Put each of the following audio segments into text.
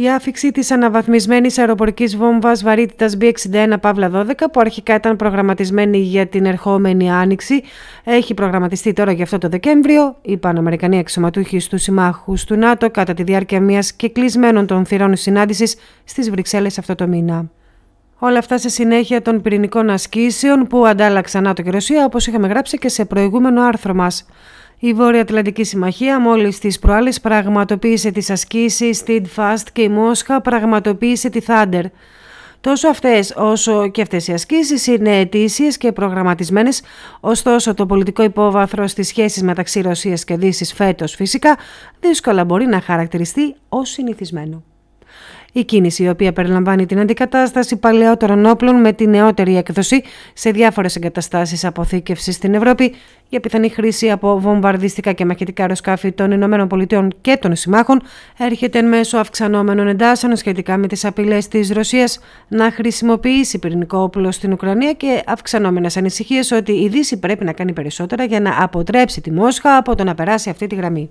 Η άφηξη της αναβαθμισμένης αεροπορικής βόμβας βαρύτητας B61-12, που αρχικά ήταν προγραμματισμένη για την ερχόμενη Άνοιξη, έχει προγραμματιστεί τώρα για αυτό το Δεκέμβριο. Οι Παναμερικανοί αξιωματούχοι στους συμμάχους του ΝΑΤΟ κατά τη διάρκεια μιας κεκλεισμένων των θυρών συνάντησης στις Βρυξέλλες αυτό το μήνα. Όλα αυτά σε συνέχεια των πυρηνικών ασκήσεων που αντάλλαξαν ΝΑΤΟ και Ρωσία, όπως είχαμε γράψει και σε προηγούμενο άρθρο μας. Η Βόρεια Ατλαντική Συμμαχία μόλις τις προάλλες πραγματοποίησε τις ασκήσεις Fast και η Μόσχα πραγματοποίησε τη Thunder. Τόσο αυτές όσο και αυτές οι ασκήσεις είναι αιτήσει και προγραμματισμένες, ωστόσο το πολιτικό υπόβαθρο στις σχέσεις μεταξύ Ρωσίας και Δύσης φέτος φυσικά δύσκολα μπορεί να χαρακτηριστεί ως συνηθισμένο. Η κίνηση, η οποία περιλαμβάνει την αντικατάσταση παλαιότερων όπλων με τη νεότερη έκδοση σε διάφορες εγκαταστάσεις αποθήκευσης στην Ευρώπη για πιθανή χρήση από βομβαρδιστικά και μαχητικά αεροσκάφη των ΗΠΑ και των συμμάχων, έρχεται εν μέσω αυξανόμενων εντάσσεων σχετικά με τις απειλές της Ρωσίας να χρησιμοποιήσει πυρηνικό όπλο στην Ουκρανία και αυξανόμενες ανησυχίες ότι η Δύση πρέπει να κάνει περισσότερα για να αποτρέψει τη Μόσχα από το να περάσει αυτή τη γραμμή.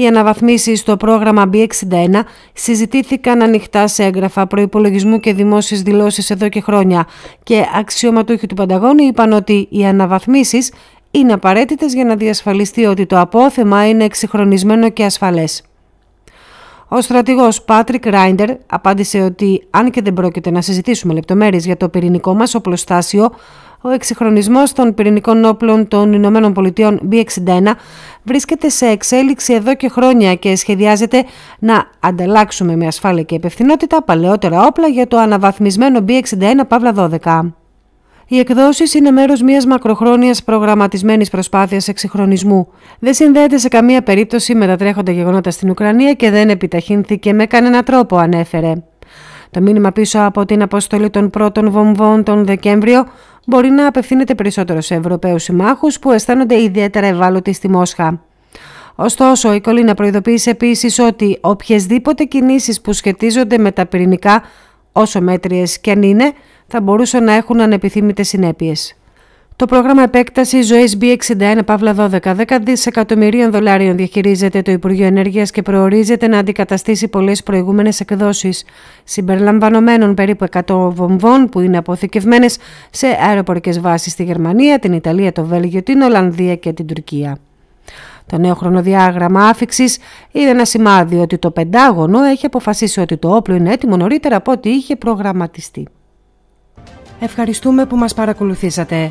Οι αναβαθμίσεις στο πρόγραμμα B61 συζητήθηκαν ανοιχτά σε έγγραφα προπολογισμού και δημόσιες δηλώσεις εδώ και χρόνια και αξιωματούχοι του Πανταγώνη είπαν ότι οι αναβαθμίσεις είναι απαραίτητες για να διασφαλιστεί ότι το απόθεμα είναι εξυγχρονισμένο και ασφαλές. Ο στρατηγός Πάτρικ Ράιντερ απάντησε ότι, αν και δεν πρόκειται να συζητήσουμε λεπτομέρειες για το πυρηνικό μας οπλοστάσιο, ο εξυγχρονισμός των πυρηνικών όπλων των Ηνωμένων Πολιτειών B61 βρίσκεται σε εξέλιξη εδώ και χρόνια και σχεδιάζεται να ανταλλάξουμε με ασφάλεια και υπευθυνότητα παλαιότερα όπλα για το αναβαθμισμένο B61-12. Οι εκδόσεις είναι μέρος μιας μακροχρόνιας προγραμματισμένης προσπάθειας εξυγχρονισμού. Δεν συνδέεται σε καμία περίπτωση με τα τρέχοντα γεγονότα στην Ουκρανία και δεν επιταχύνθηκε με κανένα τρόπο, ανέφερε. Το μήνυμα πίσω από την αποστολή των πρώτων βομβών τον Δεκέμβριο μπορεί να απευθύνεται περισσότερο σε Ευρωπαίους συμμάχους που αισθάνονται ιδιαίτερα ευάλωτοι στη Μόσχα. Ωστόσο, η Κολίνα προειδοποίησε επίσης ότι οποιασδήποτε κινήσεις που σχετίζονται με τα πυρηνικά, όσο μέτριες και αν είναι, θα μπορούσαν να έχουν ανεπιθύμητες συνέπειες. Το πρόγραμμα επέκτασης ζωής B61 Παύλα 12 10 δισεκατομμυρίων δολάριων διαχειρίζεται το Υπουργείο Ενέργειας και προορίζεται να αντικαταστήσει πολλές προηγούμενες εκδόσεις συμπεριλαμβανομένων περίπου 100 βομβών που είναι αποθηκευμένες σε αεροπορικές βάσεις στη Γερμανία, την Ιταλία, το Βέλγιο, την Ολλανδία και την Τουρκία. Το νέο χρονοδιάγραμμα άφηξης είναι ένα σημάδι ότι το Πεντάγωνο έχει αποφασίσει ότι το όπλο είναι έτοιμο νωρίτερα από ό,τι είχε προγραμματιστεί. Ευχαριστούμε που μας παρακολουθήσατε.